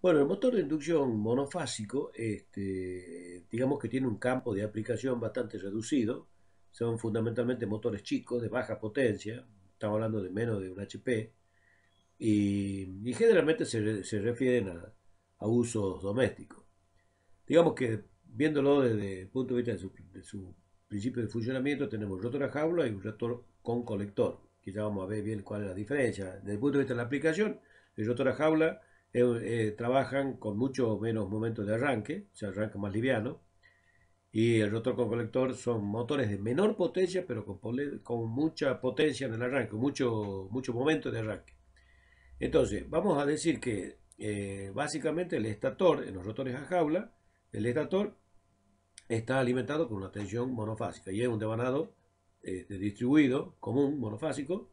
Bueno, el motor de inducción monofásico, este, digamos que tiene un campo de aplicación bastante reducido. Son fundamentalmente motores chicos, de baja potencia. Estamos hablando de menos de un HP. Y, generalmente se, refieren a, usos domésticos. Digamos que viéndolo desde el punto de vista de su, principio de funcionamiento, tenemos rotor a jaula y un rotor con colector. Que ya vamos a ver bien cuál es la diferencia. Desde el punto de vista de la aplicación, el rotor a jaula eh, trabajan con mucho menos momentos de arranque, se arranca más liviano, y el rotor con colector son motores de menor potencia, pero con, mucha potencia en el arranque, mucho, mucho momento de arranque. Entonces, vamos a decir que eh, básicamente el estator, en los rotores a jaula, el estator está alimentado con una tensión monofásica y es un devanado eh, distribuido común monofásico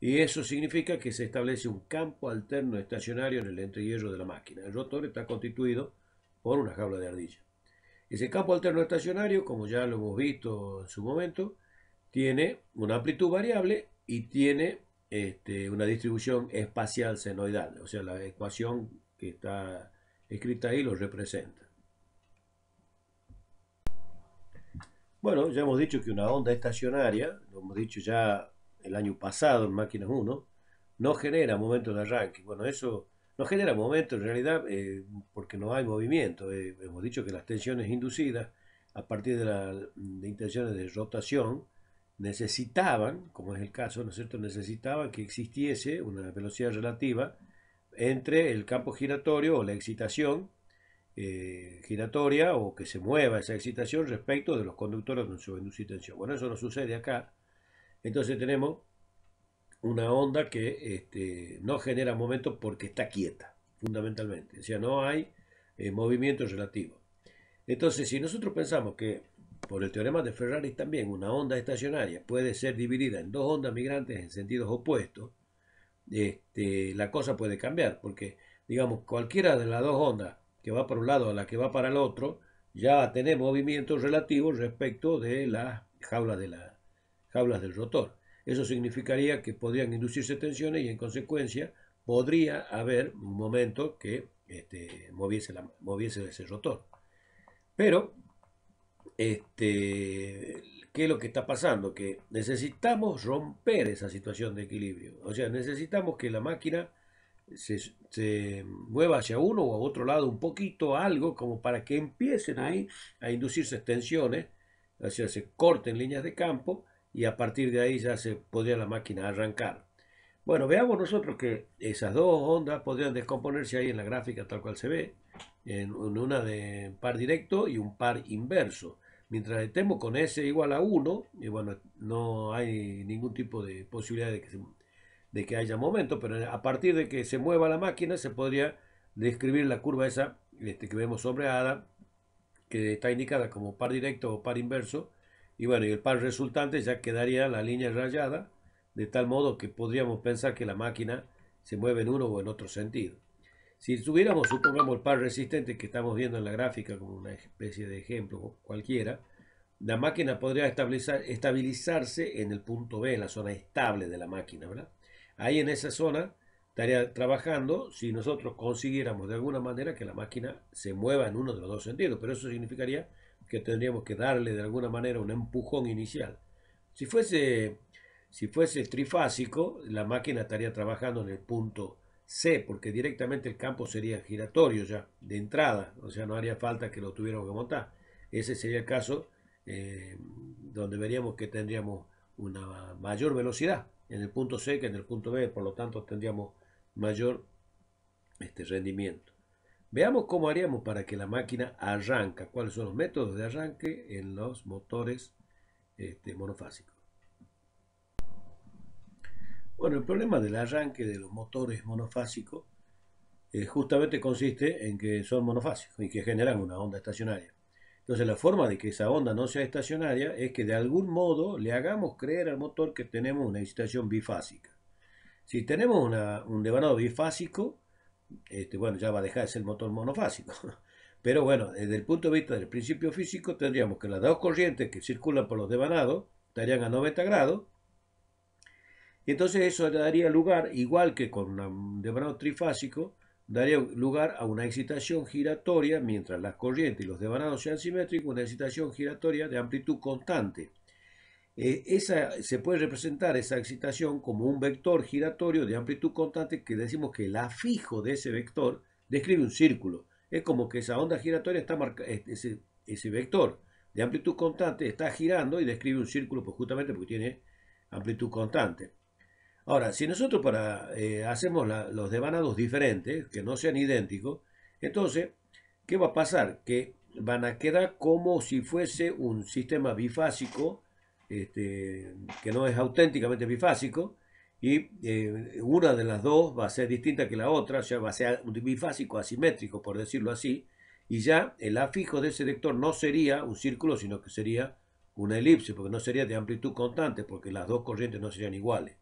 y eso significa que se establece un campo alterno estacionario en el entrehierro de la máquina. El rotor está constituido por una jaula de ardilla. Ese campo alterno estacionario, como ya lo hemos visto en su momento, tiene una amplitud variable y tiene este, una distribución espacial senoidal. O sea, la ecuación que está escrita ahí lo representa. Bueno, ya hemos dicho que una onda estacionaria, lo hemos dicho ya el año pasado en Máquinas 1, no genera momento de arranque. Bueno, eso no genera momento en realidad eh, porque no hay movimiento. Eh, hemos dicho que las tensiones inducidas a partir de, las intenciones de rotación necesitaban, como es el caso, ¿no es cierto?, necesitaban que existiese una velocidad relativa entre el campo giratorio o la excitación eh, giratoria o que se mueva esa excitación respecto de los conductores va se inducir tensión. Bueno, eso no sucede acá. Entonces tenemos una onda que este, no genera momento porque está quieta, fundamentalmente. O sea, no hay eh, movimiento relativo. Entonces, si nosotros pensamos que por el teorema de Ferrari también una onda estacionaria puede ser dividida en dos ondas migrantes en sentidos opuestos, este, la cosa puede cambiar, porque digamos, cualquiera de las dos ondas que va para un lado a la que va para el otro, ya tiene movimiento relativo respecto de la jaula de la, jaulas del rotor. Eso significaría que podrían inducirse tensiones y en consecuencia podría haber un momento que este, moviese, la, ese rotor. Pero, este, ¿qué es lo que está pasando? Que necesitamos romper esa situación de equilibrio. O sea, necesitamos que la máquina se, se, mueva hacia uno o a otro lado un poquito, algo, como para que empiecen ahí a inducirse tensiones, o sea, se corten líneas de campo y a partir de ahí ya se podría la máquina arrancar. Bueno, veamos nosotros que esas dos ondas podrían descomponerse ahí en la gráfica tal cual se ve, en una de par directo y un par inverso. Mientras estemos con S igual a 1, y bueno, no hay ningún tipo de posibilidad de que, haya momento, pero a partir de que se mueva la máquina se podría describir la curva esa este, que vemos sobre sombreada, que está indicada como par directo o par inverso, y bueno, y el par resultante ya quedaría la línea rayada, de tal modo que podríamos pensar que la máquina se mueve en uno o en otro sentido. Si tuviéramos, supongamos, el par resistente que estamos viendo en la gráfica como una especie de ejemplo cualquiera, la máquina podría estabilizar, estabilizarse en el punto B, en la zona estable de la máquina, ¿verdad? Ahí en esa zona estaría trabajando si nosotros consiguiéramos de alguna manera que la máquina se mueva en uno de los dos sentidos, pero eso significaría que tendríamos que darle de alguna manera un empujón inicial. Si fuese, si fuese trifásico, la máquina estaría trabajando en el punto C, porque directamente el campo sería giratorio ya, de entrada, o sea, no haría falta que lo tuviéramos que montar. Ese sería el caso eh, donde veríamos que tendríamos una mayor velocidad en el punto C que en el punto B, por lo tanto tendríamos mayor este rendimiento. Veamos cómo haríamos para que la máquina arranca, cuáles son los métodos de arranque en los motores este, monofásicos. Bueno, el problema del arranque de los motores monofásicos eh, justamente consiste en que son monofásicos y que generan una onda estacionaria. Entonces la forma de que esa onda no sea estacionaria es que de algún modo le hagamos creer al motor que tenemos una incitación bifásica. Si tenemos un devanado bifásico, este, bueno, ya va a dejar de ser el motor monofásico. Pero bueno, desde el punto de vista del principio físico, tendríamos que las dos corrientes que circulan por los devanados estarían a 90 grados. Y entonces eso daría lugar, igual que con un devanado trifásico, daría lugar a una excitación giratoria, mientras las corrientes y los devanados sean simétricos, una excitación giratoria de amplitud constante. Eh, esa, se puede representar esa excitación como un vector giratorio de amplitud constante que decimos que el afijo de ese vector describe un círculo. Es como que esa onda giratoria está marcada, ese, ese vector de amplitud constante está girando y describe un círculo pues justamente porque tiene amplitud constante. Ahora, si nosotros para, eh, hacemos los devanados diferentes, que no sean idénticos, entonces, ¿qué va a pasar? Que van a quedar como si fuese un sistema bifásico este, que no es auténticamente bifásico, y eh, una de las dos va a ser distinta que la otra, sea va a ser un bifásico asimétrico, por decirlo así, y ya el afijo de ese vector no sería un círculo, sino que sería una elipse, porque no sería de amplitud constante, porque las dos corrientes no serían iguales.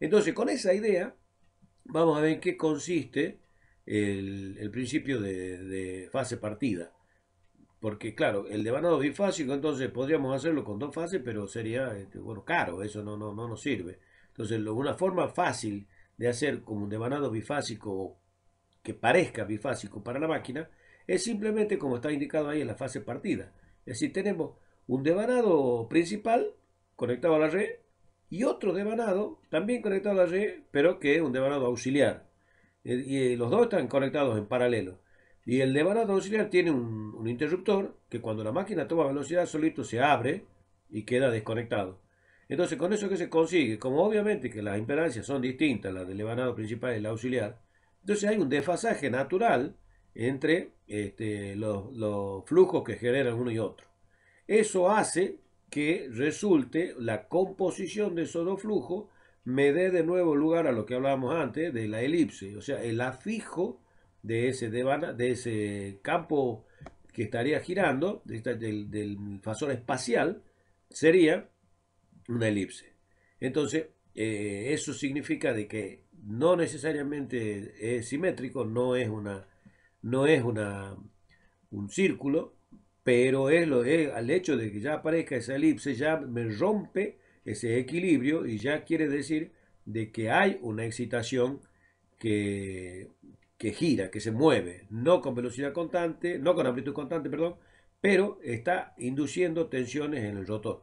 Entonces, con esa idea, vamos a ver en qué consiste el, principio de fase partida. Porque claro, el devanado bifásico, entonces podríamos hacerlo con dos fases, pero sería este, bueno caro, eso no, no, no nos sirve. Entonces, una forma fácil de hacer como un devanado bifásico que parezca bifásico para la máquina es simplemente como está indicado ahí en la fase partida. Es decir, tenemos un devanado principal conectado a la red y otro devanado también conectado a la red, pero que es un devanado auxiliar. Eh, y eh, los dos están conectados en paralelo. Y el levanado auxiliar tiene un, interruptor que cuando la máquina toma velocidad solito se abre y queda desconectado. Entonces con eso que se consigue, como obviamente que las impedancias son distintas, la del levanado principal y la auxiliar, entonces hay un desfasaje natural entre este, los, los flujos que generan uno y otro. Eso hace que resulte la composición de esos dos flujos me dé de nuevo lugar a lo que hablábamos antes de la elipse, o sea, el afijo de ese, de ese campo que estaría girando, de del, del fasor espacial, sería una elipse. Entonces, eh, eso significa de que no necesariamente es simétrico, no es una, no es una, un círculo, pero es lo, es, al hecho de que ya aparezca esa elipse, ya me rompe ese equilibrio y ya quiere decir de que hay una excitación que que gira, que se mueve, no con velocidad constante, no con amplitud constante, perdón, pero está induciendo tensiones en el rotor.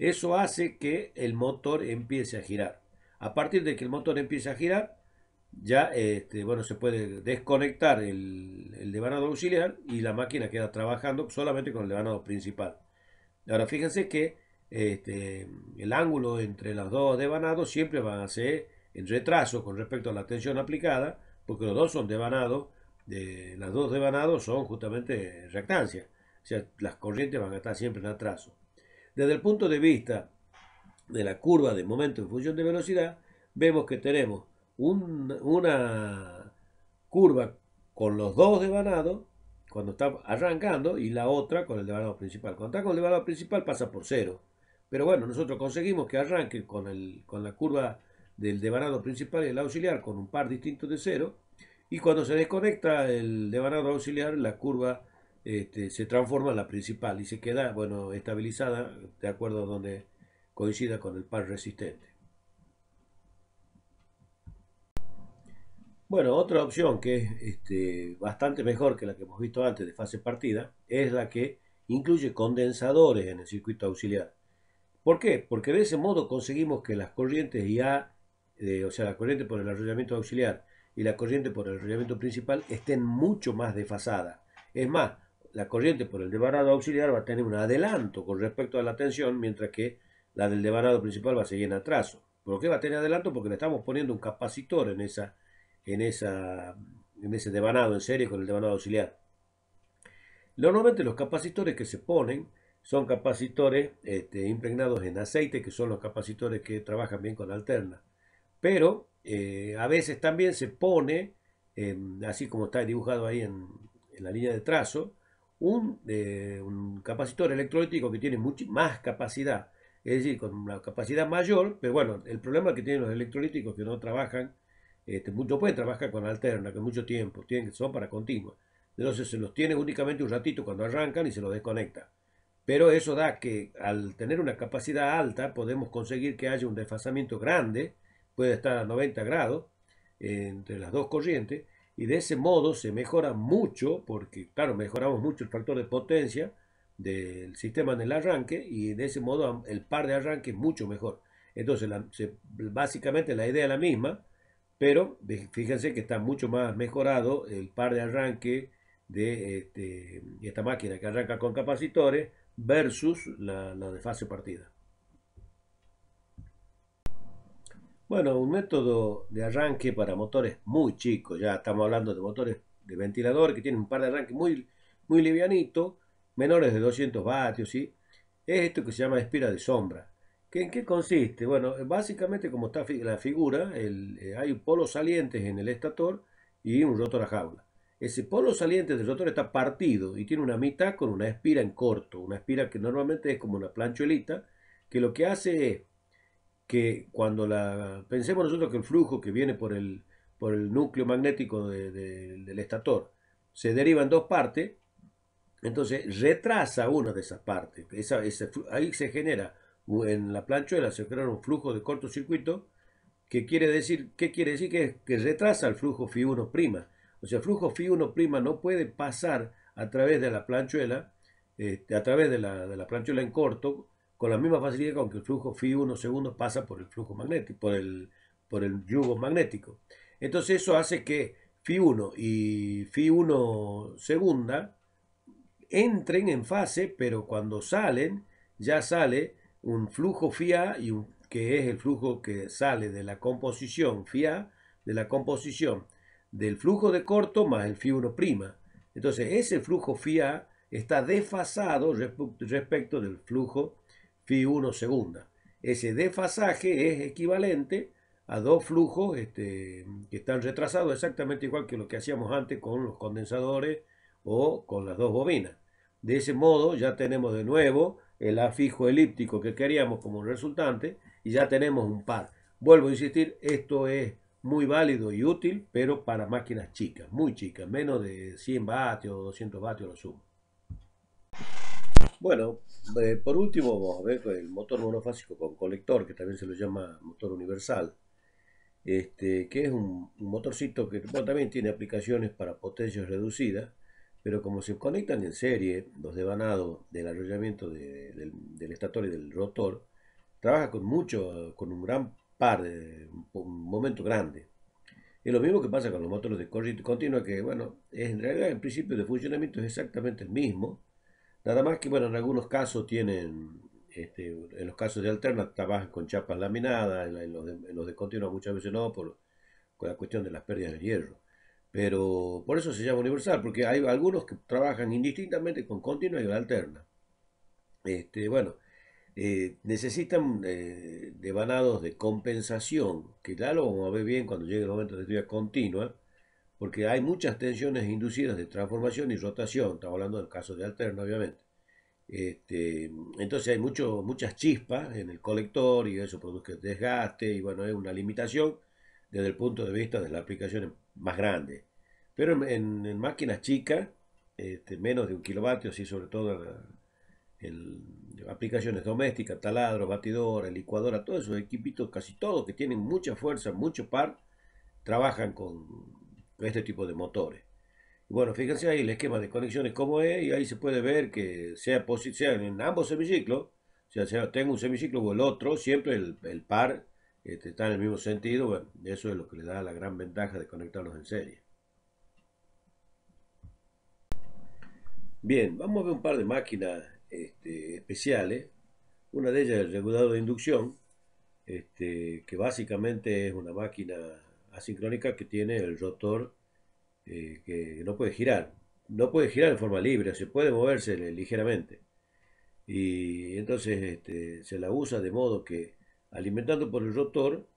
Eso hace que el motor empiece a girar. A partir de que el motor empiece a girar, ya este, bueno, se puede desconectar el, devanado auxiliar y la máquina queda trabajando solamente con el devanado principal. Ahora fíjense que este, el ángulo entre los dos devanados siempre va a ser en retraso con respecto a la tensión aplicada porque los dos son devanados, las dos devanados son justamente reactancia, o sea, las corrientes van a estar siempre en atraso. Desde el punto de vista de la curva de momento en función de velocidad, vemos que tenemos una curva con los dos devanados, cuando está arrancando, y la otra con el devanado principal. Cuando está con el devanado principal pasa por cero. Pero bueno, nosotros conseguimos que arranque con la curva del devanado principal y el auxiliar con un par distinto de cero. Y cuando se desconecta el devanado auxiliar, la curva este, se transforma en la principal y se queda bueno, estabilizada de acuerdo a donde coincida con el par resistente. Bueno, otra opción que es este, bastante mejor que la que hemos visto antes de fase partida es la que incluye condensadores en el circuito auxiliar. ¿Por qué? Porque de ese modo conseguimos que las corrientes ya eh, o sea, la corriente por el arrollamiento auxiliar y la corriente por el arrollamiento principal estén mucho más desfasadas. Es más, la corriente por el devanado auxiliar va a tener un adelanto con respecto a la tensión, mientras que la del devanado principal va a seguir en atraso. ¿Por qué va a tener adelanto? Porque le estamos poniendo un capacitor en, esa, en, esa, en ese devanado en serie con el devanado auxiliar. Normalmente los capacitores que se ponen son capacitores este, impregnados en aceite, que son los capacitores que trabajan bien con alterna. Pero eh, a veces también se pone, así como está dibujado ahí en, la línea de trazo, un, eh, capacitor electrolítico que tiene mucho, más capacidad, es decir, con una capacidad mayor, pero bueno, el problema que tienen los electrolíticos que no trabajan, este, no pueden trabajar con alterna, que mucho tiempo, tienen, son para continua. Entonces se los tiene únicamente un ratito cuando arrancan y se los desconecta. Pero eso da que al tener una capacidad alta podemos conseguir que haya un desfasamiento grande puede estar a 90 grados eh, entre las dos corrientes y de ese modo se mejora mucho, porque claro, mejoramos mucho el factor de potencia del sistema en el arranque y de ese modo el par de arranque es mucho mejor. Entonces, básicamente la idea es la misma, pero fíjense que está mucho más mejorado el par de arranque de este, esta máquina que arranca con capacitores versus la, la de fase partida. Bueno, un método de arranque para motores muy chicos, ya estamos hablando de motores de ventilador que tienen un par de arranque muy, muy livianito, menores de 200 vatios, ¿sí? es esto que se llama espira de sombra. ¿Qué, ¿En qué consiste? Bueno, básicamente como está la figura, el, eh, hay polos salientes en el estator y un rotor a jaula. Ese polo saliente del rotor está partido y tiene una mitad con una espira en corto, una espira que normalmente es como una planchuelita, que lo que hace es que cuando la pensemos nosotros que el flujo que viene por el, por el núcleo magnético del estator se deriva en dos partes, entonces retrasa una de esas partes. ahí se genera en la planchuela, se genera un flujo de cortocircuito que quiere decir, ¿qué quiere decir? Que, retrasa el flujo Φ1'. O sea, el flujo Φ1' no puede pasar a través de la planchuela, este, a través de la, de la planchuela en corto, con la misma facilidad con que el flujo φ 1 segundo pasa por el flujo magnético, por el, por el yugo magnético. Entonces eso hace que φ 1 y φ 1 segunda entren en fase, pero cuando salen, ya sale un flujo φA, y que es el flujo que sale de la composición φA, de la composición del flujo de corto más el φ 1 prima. Entonces ese flujo φA está desfasado respecto del flujo Fi 1 segunda. Ese desfasaje es equivalente a dos flujos este, que están retrasados exactamente igual que lo que hacíamos antes con los condensadores o con las dos bobinas. De ese modo ya tenemos de nuevo el afijo elíptico que queríamos como resultante y ya tenemos un par. Vuelvo a insistir, esto es muy válido y útil, pero para máquinas chicas, muy chicas, menos de 100 vatios o 200 vatios lo sumo. Bueno, eh, por último vamos a ver el motor monofásico con colector, que también se lo llama motor universal, este, que es un, motorcito que también tiene aplicaciones para potencias reducidas, pero como se conectan en serie los devanados del arrollamiento del, estator y del rotor, trabaja con mucho, con un gran par, un momento grande. Es lo mismo que pasa con los motores de corriente continua, que bueno, es, en realidad el principio de funcionamiento es exactamente el mismo, Nada más que, bueno, en algunos casos tienen, este, en los casos de alterna, trabajan con chapas laminadas, en, los de, en, continua muchas veces no, por, la cuestión de las pérdidas de hierro. Pero por eso se llama universal, porque hay algunos que trabajan indistintamente con continua y con alterna. Este, bueno, eh, necesitan eh, de devanados de compensación, que ya lo vamos a ver bien cuando llegue el momento de estudiar continua, porque hay muchas tensiones inducidas de transformación y rotación, estamos hablando del caso de alterno, obviamente. Este, entonces hay mucho, muchas chispas en el colector y eso produce desgaste y bueno, es una limitación desde el punto de vista de las aplicaciones más grandes. Pero en, máquinas chicas, este, menos de un kilovatio, sí, sobre todo en, aplicaciones domésticas, taladro, batidora, licuadora, todos esos equipitos, casi todos que tienen mucha fuerza, mucho par, trabajan con, este tipo de motores. bueno, fíjense ahí el esquema de conexiones como es y ahí se puede ver que sea, en ambos semiciclos, sea, sea tengo un semiciclo o el otro, siempre el, par este, está en el mismo sentido. eso es lo que le da la gran ventaja de conectarlos en serie. Bien, vamos a ver un par de máquinas este, especiales. Una de ellas es el regulador de inducción, este, que básicamente es una máquina asincrónica que tiene el rotor eh, que no puede girar. No puede girar en forma libre, se puede moverse ligeramente. Y entonces este, se la usa de modo que alimentando por el rotor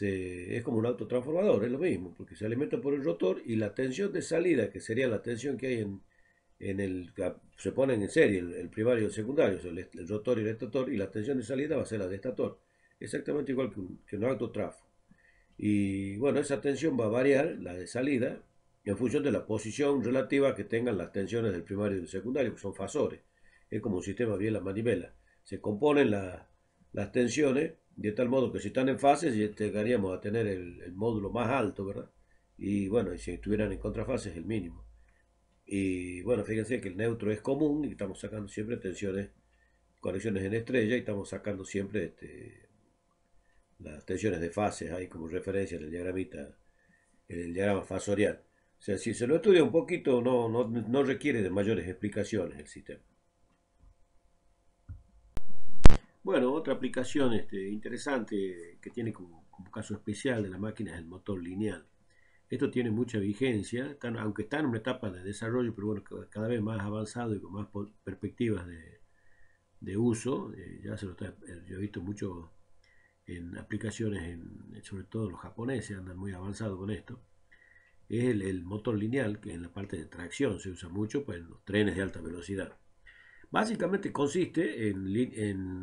es como un autotransformador, es lo mismo, porque se alimenta por el rotor y la tensión de salida, que sería la tensión que hay en, en el se ponen en serie el, primario y el secundario, el, rotor y el estator, y la tensión de salida va a ser la de estator, exactamente igual que un, que un autotrafo. Y bueno, esa tensión va a variar, la de salida, en función de la posición relativa que tengan las tensiones del primario y del secundario, que son fasores. Es como un sistema bien la manivela. Se componen las tensiones de tal modo que si están en fases llegaríamos a tener el, módulo más alto, ¿verdad? Y bueno, y si estuvieran en contrafases, el mínimo. Y bueno, fíjense que el neutro es común y estamos sacando siempre tensiones, conexiones en estrella y estamos sacando siempre este, las tensiones de fases hay como referencia en el diagramita, en el diagrama fasorial. O sea, si se lo estudia un poquito, no, no, requiere de mayores explicaciones el sistema. Bueno, otra aplicación este, interesante que tiene como, caso especial de la máquina es el motor lineal. Esto tiene mucha vigencia, aunque está en una etapa de desarrollo, pero bueno, cada vez más avanzado y con más perspectivas de, uso. Eh, ya se lo está, yo he visto mucho en aplicaciones, en, sobre todo los japoneses andan muy avanzados con esto, es el, motor lineal, que en la parte de tracción se usa mucho pues, en los trenes de alta velocidad. Básicamente consiste en,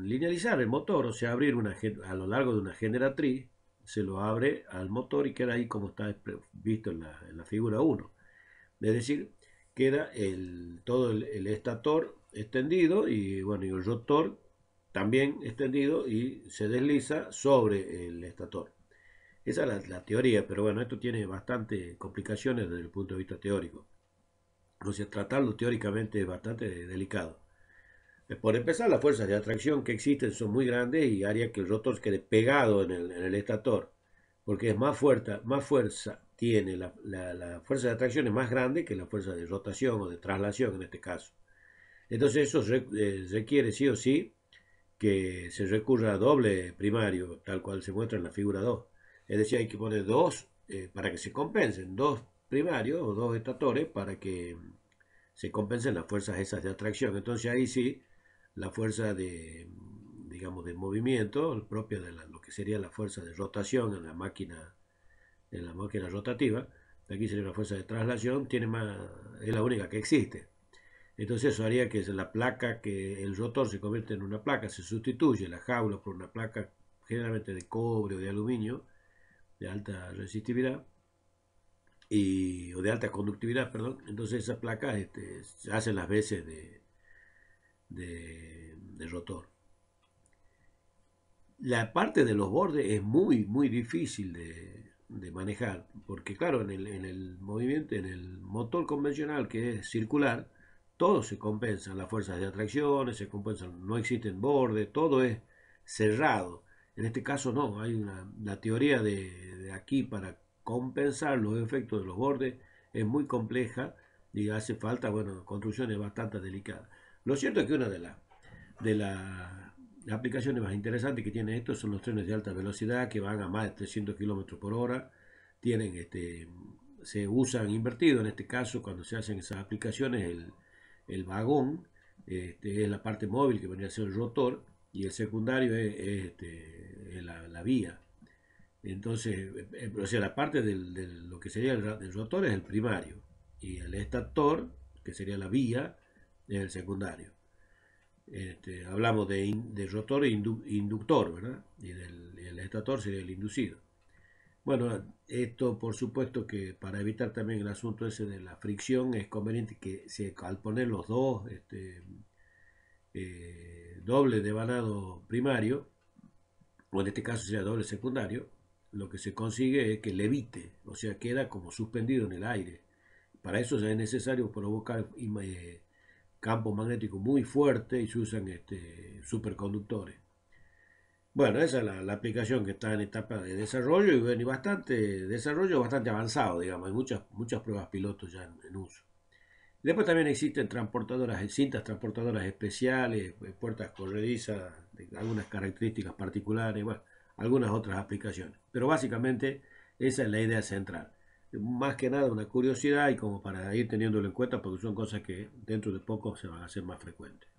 linealizar el motor, o sea, abrir una, a lo largo de una generatriz, se lo abre al motor y queda ahí como está visto en la, figura 1. Es decir, queda el, todo el, el, estator extendido y, bueno, y el rotor también extendido y se desliza sobre el estator. Esa es la, teoría, pero bueno, esto tiene bastantes complicaciones desde el punto de vista teórico. O sea, tratarlo teóricamente es bastante delicado. Eh, por empezar, las fuerzas de atracción que existen son muy grandes y haría que el rotor quede pegado en el, estator, porque es más fuerte, más fuerza tiene, la, fuerza de atracción es más grande que la fuerza de rotación o de traslación en este caso. Entonces eso eh, requiere sí o sí que se recurra a doble primario, tal cual se muestra en la figura 2. Es decir, hay que poner dos eh, para que se compensen, dos primarios o dos estatores para que se compensen las fuerzas esas de atracción. Entonces ahí sí, la fuerza de, digamos, de movimiento, el propio de lo que sería la fuerza de rotación en la máquina, en la máquina rotativa, aquí sería la fuerza de traslación, tiene más, es la única que existe. Entonces eso haría que la placa, que el rotor se convierte en una placa, se sustituye la jaula por una placa generalmente de cobre o de aluminio, de alta resistividad, y, o de alta conductividad, perdón. Entonces esas placas este, hacen las veces de, de, rotor. La parte de los bordes es muy, muy difícil de, de manejar, porque claro, en el, en el, movimiento, en el motor convencional que es circular, todo se compensa, las fuerzas de atracción, se compensan, no existen bordes, todo es cerrado. En este caso no, hay una, la teoría de, aquí para compensar los efectos de los bordes es muy compleja y hace falta, bueno, construcciones bastante delicadas. Lo cierto es que una de, las de las aplicaciones más interesantes que tiene esto son los trenes de alta velocidad que van a más de 300 kilómetros por hora, tienen este, se usan invertido en este caso cuando se hacen esas aplicaciones el, el vagón, este, es la parte móvil que venía a ser el rotor, y el secundario es, este, la, vía. Entonces, eh, o sea, la parte de lo que sería el, rotor es el primario, y el estator, que sería la vía, es el secundario. Este, hablamos de, rotor e inductor, ¿verdad? Y el estator sería el inducido. Bueno, esto por supuesto que para evitar también el asunto ese de la fricción es conveniente que se, al poner los dos este, eh, doble de balado primario, o en este caso sea doble secundario, lo que se consigue es que levite, o sea, queda como suspendido en el aire. Para eso es necesario provocar eh, campos magnéticos muy fuertes y se usan este, superconductores. Bueno, esa es la, aplicación que está en etapa de desarrollo y, bueno, bastante desarrollo, bastante avanzado, digamos. Hay muchas, muchas pruebas pilotos ya en, uso. Después también existen transportadoras, cintas transportadoras especiales, eh, puertas corredizas, algunas características particulares, bueno, algunas otras aplicaciones. Pero básicamente esa es la idea central. Más que nada una curiosidad y como para ir teniéndolo en cuenta porque son cosas que dentro de poco se van a hacer más frecuentes.